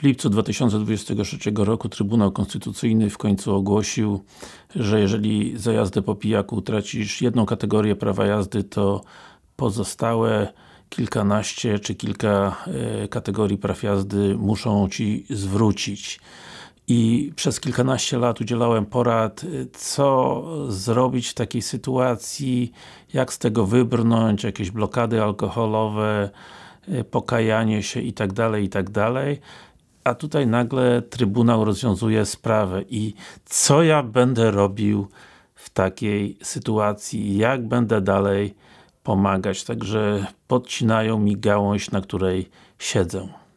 W lipcu 2023 roku Trybunał Konstytucyjny w końcu ogłosił, że jeżeli za jazdę po pijaku utracisz jedną kategorię prawa jazdy, to pozostałe kilkanaście czy kilka e, kategorii praw jazdy muszą Ci zwrócić. I przez kilkanaście lat udzielałem porad, e, co zrobić w takiej sytuacji, jak z tego wybrnąć, jakieś blokady alkoholowe, e, pokajanie się i tak dalej, i tak dalej a tutaj nagle Trybunał rozwiązuje sprawę i co ja będę robił w takiej sytuacji, jak będę dalej pomagać, także podcinają mi gałąź, na której siedzę.